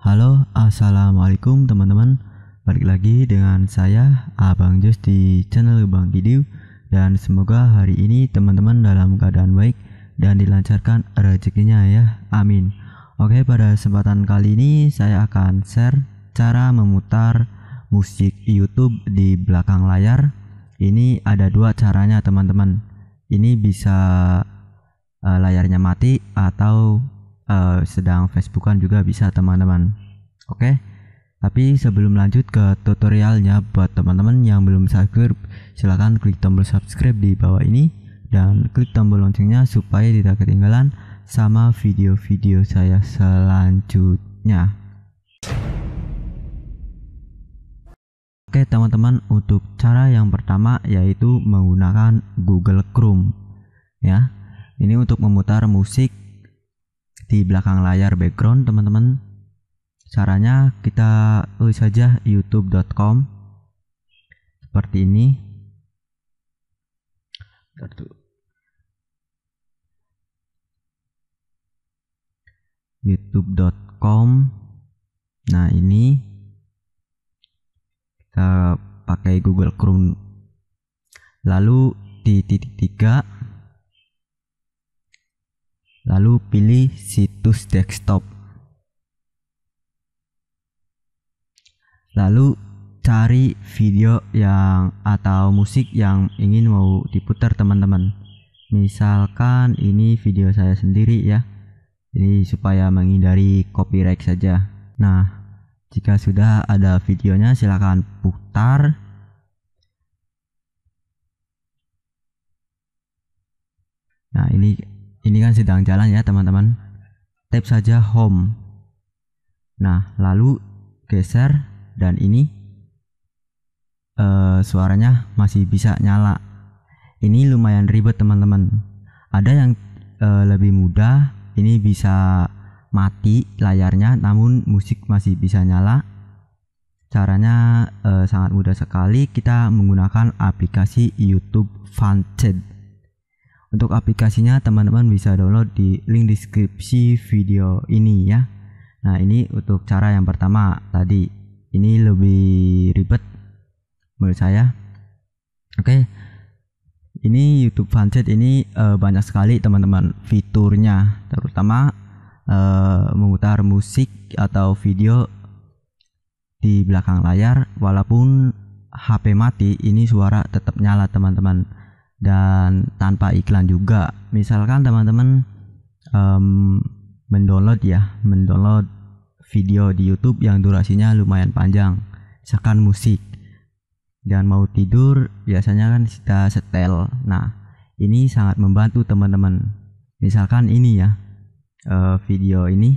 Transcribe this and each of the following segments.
Halo, Assalamualaikum teman-teman Balik lagi dengan saya, Abang Jus di channel Bang Video Dan semoga hari ini teman-teman dalam keadaan baik dan dilancarkan rezekinya ya, amin Oke, pada kesempatan kali ini saya akan share cara memutar musik YouTube di belakang layar Ini ada dua caranya teman-teman Ini bisa eh, layarnya mati atau uh, sedang Facebookan juga bisa teman-teman. Oke. Okay? Tapi sebelum lanjut ke tutorialnya buat teman-teman yang belum subscribe, silahkan klik tombol subscribe di bawah ini dan klik tombol loncengnya supaya tidak ketinggalan sama video-video saya selanjutnya. Oke teman-teman untuk cara yang pertama yaitu menggunakan Google Chrome ya. Ini untuk memutar musik di belakang layar background teman-teman caranya kita tulis saja youtube.com seperti ini youtube.com nah ini kita pakai google chrome lalu di titik tiga Lalu pilih situs desktop. Lalu cari video yang atau musik yang ingin mau diputar teman-teman. Misalkan ini video saya sendiri ya. Jadi supaya menghindari copyright saja. Nah, jika sudah ada videonya silakan putar Nah, ini ini kan sedang jalan ya teman-teman tap saja home nah lalu geser dan ini uh, suaranya masih bisa nyala ini lumayan ribet teman-teman ada yang uh, lebih mudah ini bisa mati layarnya namun musik masih bisa nyala caranya uh, sangat mudah sekali kita menggunakan aplikasi YouTube Fanced untuk aplikasinya teman-teman bisa download di link deskripsi video ini ya. Nah ini untuk cara yang pertama tadi. Ini lebih ribet menurut saya. Oke, okay. ini YouTube Fanset ini uh, banyak sekali teman-teman fiturnya, terutama uh, memutar musik atau video di belakang layar walaupun HP mati ini suara tetap nyala teman-teman dan tanpa iklan juga. Misalkan teman-teman um, mendownload ya, mendownload video di YouTube yang durasinya lumayan panjang, misalkan musik dan mau tidur biasanya kan kita setel. Nah, ini sangat membantu teman-teman. Misalkan ini ya, uh, video ini,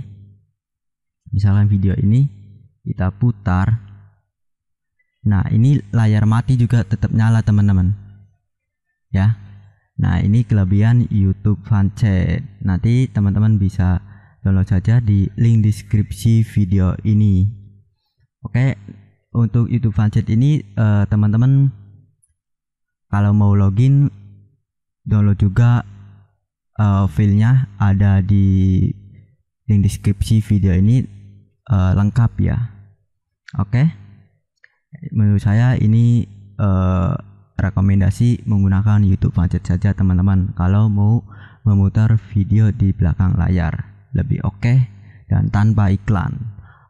misalkan video ini kita putar. Nah, ini layar mati juga tetap nyala teman-teman ya. Nah, ini kelebihan YouTube Fan Chat Nanti teman-teman bisa download saja di link deskripsi video ini. Oke, untuk YouTube Fan Chat ini eh, teman-teman eh, kalau mau login download juga uh, filenya ada di link deskripsi video ini eh, lengkap ya. Oke. Menurut saya ini uh, rekomendasi menggunakan YouTube macet saja teman-teman kalau mau memutar video di belakang layar lebih oke okay dan tanpa iklan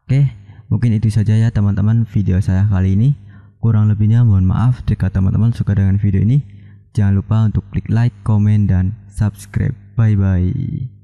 oke okay, mungkin itu saja ya teman-teman video saya kali ini kurang lebihnya mohon maaf jika teman-teman suka dengan video ini jangan lupa untuk klik like, komen, dan subscribe bye bye